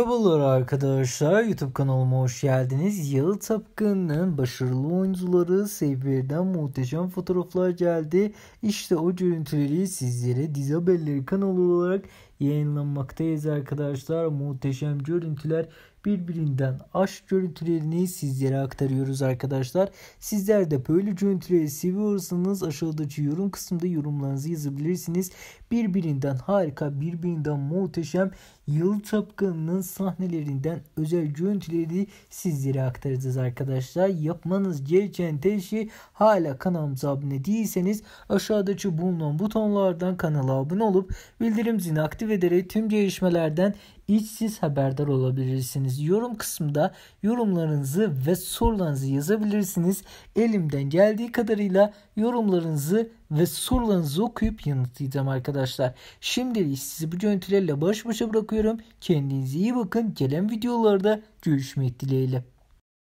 Merhabalar arkadaşlar YouTube kanalıma hoş geldiniz. Yalı Tapkın'ın başarılı oyuncuları Sevbir'den muhteşem fotoğraflar geldi. İşte o görüntüleri sizlere dizi haberleri kanalı olarak yayınlanmaktayız arkadaşlar. Muhteşem görüntüler birbirinden aşk görüntülerini sizlere aktarıyoruz arkadaşlar. Sizler de böyle görüntüleri seviyorsanız aşağıdaki yorum kısmında yorumlarınızı yazabilirsiniz. Birbirinden harika, birbirinden muhteşem Yıl Tapkın'ın sahnelerinden özel görüntüleri sizlere aktaracağız arkadaşlar. Yapmanız gereken tek şey hala kanalımıza abone değilseniz aşağıdaki bulunan butonlardan kanala abone olup bildirim zilini aktif ederek tüm gelişmelerden hiç siz haberdar olabilirsiniz. Yorum kısmında yorumlarınızı ve sorularınızı yazabilirsiniz. Elimden geldiği kadarıyla yorumlarınızı ve sorularınızı okuyup yanıtlayacağım arkadaşlar. Şimdilik sizi bu görüntülerle baş başa bırakıyorum. Kendinize iyi bakın. Gelen videolarda görüşmek dileğiyle.